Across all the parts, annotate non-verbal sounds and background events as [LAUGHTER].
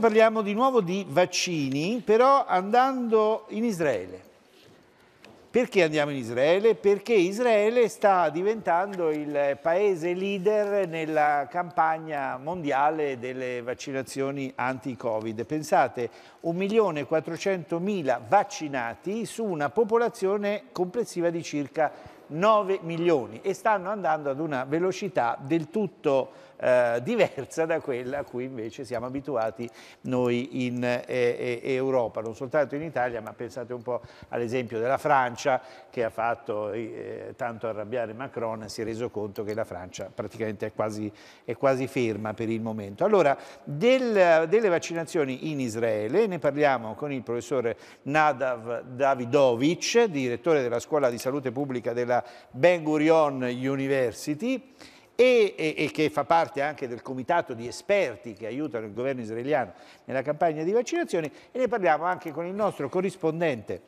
Adesso parliamo di nuovo di vaccini, però andando in Israele. Perché andiamo in Israele? Perché Israele sta diventando il paese leader nella campagna mondiale delle vaccinazioni anti-Covid. Pensate, 1.400.000 vaccinati su una popolazione complessiva di circa 9 milioni e stanno andando ad una velocità del tutto eh, diversa da quella a cui invece siamo abituati noi in eh, eh, Europa, non soltanto in Italia, ma pensate un po' all'esempio della Francia che ha fatto eh, tanto arrabbiare Macron, si è reso conto che la Francia praticamente è quasi, è quasi ferma per il momento. Allora, del, delle vaccinazioni in Israele ne parliamo con il professore Nadav Davidovic, direttore della Scuola di Salute Pubblica della Ben Gurion University e, e, e, che fa parte anche del comitato di esperti che aiutano il governo israeliano nella campagna di vaccinazioni e ne parliamo anche con il nostro corrispondente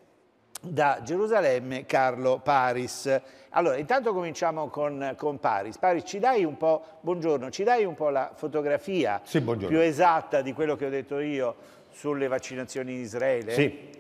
da Gerusalemme, Carlo Paris. Allora, intanto cominciamo con, con Paris. Paris, ci dai un po', buongiorno, ci dai un po' la fotografia sì, più esatta di quello che ho detto io sulle vaccinazioni in Israele? Sì.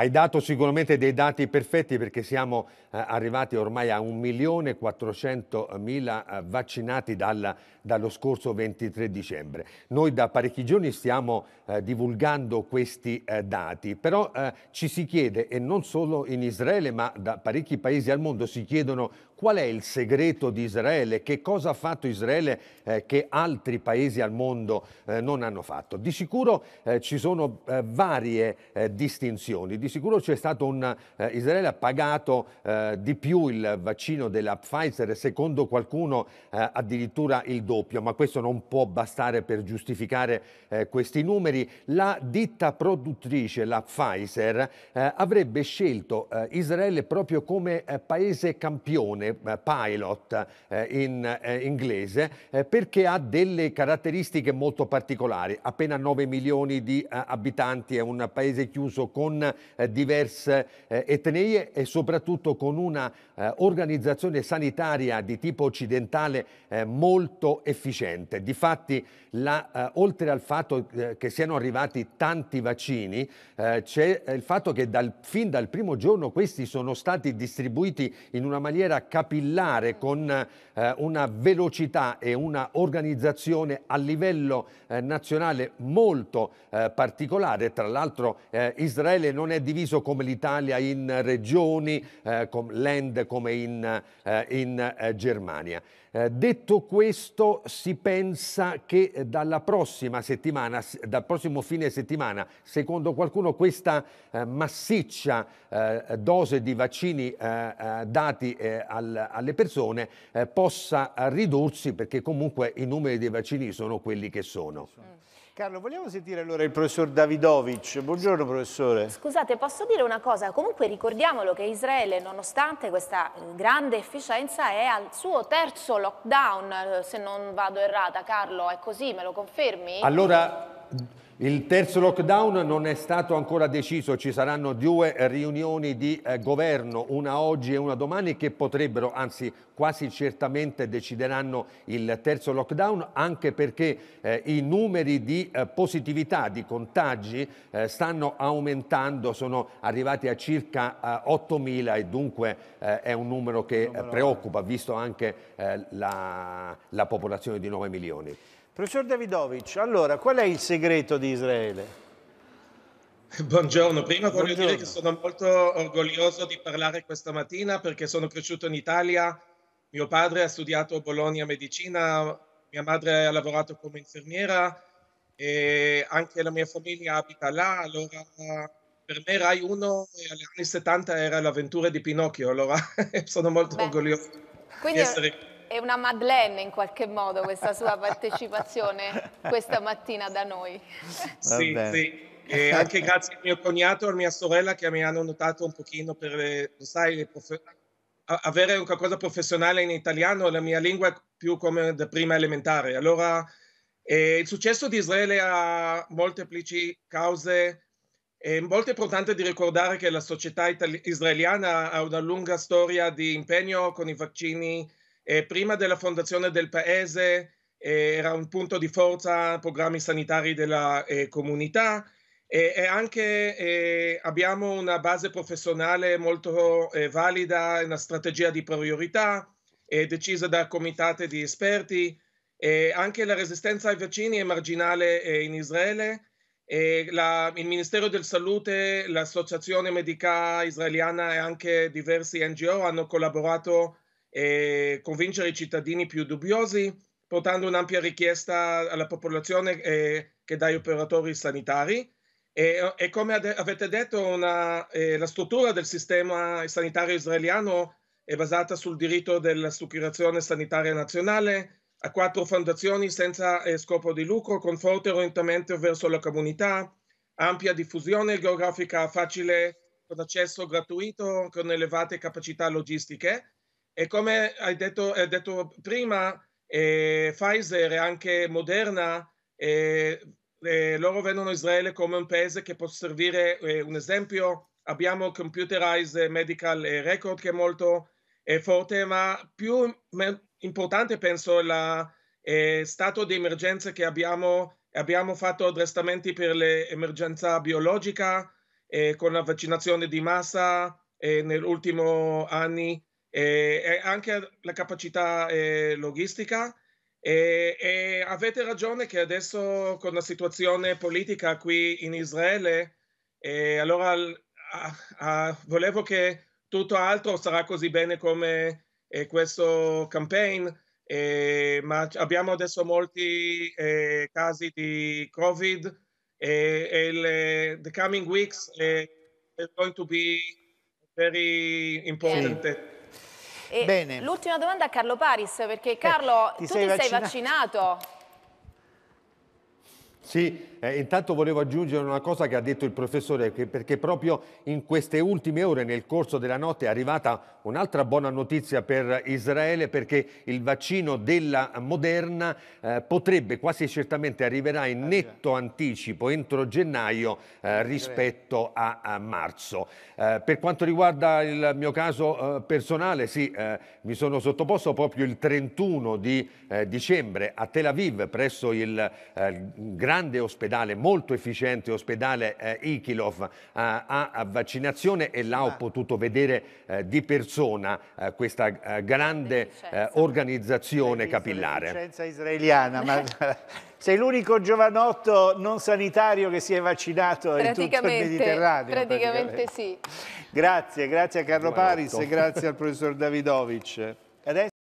Hai dato sicuramente dei dati perfetti perché siamo eh, arrivati ormai a 1.400.000 eh, vaccinati dal, dallo scorso 23 dicembre. Noi da parecchi giorni stiamo eh, divulgando questi eh, dati, però eh, ci si chiede, e non solo in Israele ma da parecchi paesi al mondo si chiedono Qual è il segreto di Israele? Che cosa ha fatto Israele eh, che altri paesi al mondo eh, non hanno fatto? Di sicuro eh, ci sono eh, varie eh, distinzioni, di sicuro c'è stato un... Eh, Israele ha pagato di più il vaccino della Pfizer, secondo qualcuno addirittura il doppio, ma questo non può bastare per giustificare questi numeri. La ditta produttrice, la Pfizer, avrebbe scelto Israele proprio come paese campione espressione eh, pilot eh, in eh, inglese perché ha delle caratteristiche molto particolari. Appena 9 milioni di abitanti, è un paese chiuso con diverse etnie e soprattutto con una organizzazione sanitaria di tipo occidentale molto efficiente. Difatti, la, oltre al fatto che siano arrivati tanti vaccini, c'è il fatto che dal, fin dal primo giorno questi sono stati distribuiti in una maniera capillare con eh, una velocità e una organizzazione a livello eh, nazionale molto eh, particolare. Tra l'altro Israele non è diviso come l'Italia in regioni, land come in, in Germania. Eh, detto questo, si pensa che eh, dalla prossima settimana, dal prossimo fine settimana, secondo qualcuno questa eh, massiccia eh, dose di vaccini eh, dati al, alle persone possa ridursi perché comunque i numeri dei vaccini sono quelli che sono. Carlo, vogliamo sentire allora il professor Davidovic. Buongiorno professore. Scusate, posso dire una cosa? Comunque ricordiamolo che Israele, nonostante questa eh, grande efficienza, è al suo terzo lockdown, eh, se non vado errata. Carlo, è così? Me lo confermi? Allora... Il terzo lockdown non è stato ancora deciso, ci saranno due riunioni di eh, governo, una oggi e una domani, che potrebbero, anzi quasi certamente decideranno il terzo lockdown, anche perché eh, i numeri di eh, positività, di contagi, eh, stanno aumentando, sono arrivati a circa 8.000 eh, e dunque eh, è un numero che preoccupa, visto anche la, la popolazione di 9 milioni. Professor Davidovic, allora qual è il segreto di di Israele. [LAUGHS] Buongiorno, prima voglio Buongiorno. dire che sono molto orgoglioso di parlare questa mattina perché sono cresciuto in Italia, mio padre ha studiato a Bologna medicina, mia madre ha lavorato come infermiera e anche la mia famiglia abita là, allora per me Rai 1 negli anni 70 era l'avventura di Pinocchio, allora [LAUGHS] sono molto Beh, orgoglioso quindi... di essere qui è una Madeleine in qualche modo questa sua partecipazione questa mattina da noi. Sì, sì. E anche grazie al mio cognato e a mia sorella che mi hanno notato un pochino per, le, sai, le prof... avere un qualcosa professionale in italiano, la mia lingua è più come da prima elementare. Allora, eh, il successo di Israele ha molteplici cause. È molto importante di ricordare che la società israeliana ha una lunga storia di impegno con i vaccini eh, prima della fondazione del paese eh, era un punto di forza programmi sanitari della eh, comunità e, anche eh, abbiamo una base professionale molto eh, valida, una strategia di priorità eh, decisa da comitate di esperti. anche la resistenza ai vaccini è marginale in Israele. La, il Ministero della Salute, l'Associazione Medica Israeliana e anche diversi NGO hanno collaborato e convincere i cittadini più dubbiosi, portando un'ampia richiesta alla popolazione e, eh, che dai operatori sanitari. E, e come ad, avete detto, una, eh, la struttura del sistema sanitario israeliano è basata sul diritto dell'assicurazione sanitaria nazionale, a quattro fondazioni senza eh, scopo di lucro, con forte orientamento verso la comunità, ampia diffusione geografica facile, con accesso gratuito, con elevate capacità logistiche e come hai detto, hai eh, detto prima, eh, Pfizer e anche Moderna, eh, eh, loro vedono Israele come un paese che può servire eh, un esempio. Abbiamo Computerized Medical eh, Record che è molto forte, ma più importante penso è lo stato di emergenza che abbiamo. Abbiamo fatto addestramenti per l'emergenza biologica con la vaccinazione di massa negli ultimi anni e anche la capacità eh, logistica. E, e, avete ragione che adesso con la situazione politica qui in Israele, allora a, a, volevo che tutto altro sarà così bene come eh, questo campaign, ma abbiamo adesso molti eh, casi di Covid e le, the coming weeks eh, is going to be very important. Yeah. Bene. L'ultima domanda a Carlo Paris, perché Carlo, eh, ti tu sei ti vaccinato. sei vaccinato? Sì, eh, intanto volevo aggiungere una cosa che ha detto il professore, perché proprio in queste ultime ore, nel corso della notte, è arrivata un'altra buona notizia per Israele, perché il vaccino della Moderna eh, potrebbe, quasi certamente arriverà in eh, netto anticipo entro gennaio eh, rispetto a, a marzo. Eh, per quanto riguarda il mio caso eh, personale, sì, mi sono sottoposto proprio il 31 di dicembre a Tel Aviv, presso il grande grande ospedale, molto efficiente ospedale eh, Ikilov eh, a, a, a, vaccinazione e là ho potuto vedere eh, di persona eh, questa eh, grande eh, organizzazione capillare. Licenza israeliana, ma [LAUGHS] sei l'unico giovanotto non sanitario che si è vaccinato in tutto il Mediterraneo. Praticamente, praticamente sì. Grazie, grazie a Carlo Paris e grazie al professor Davidovic. Adesso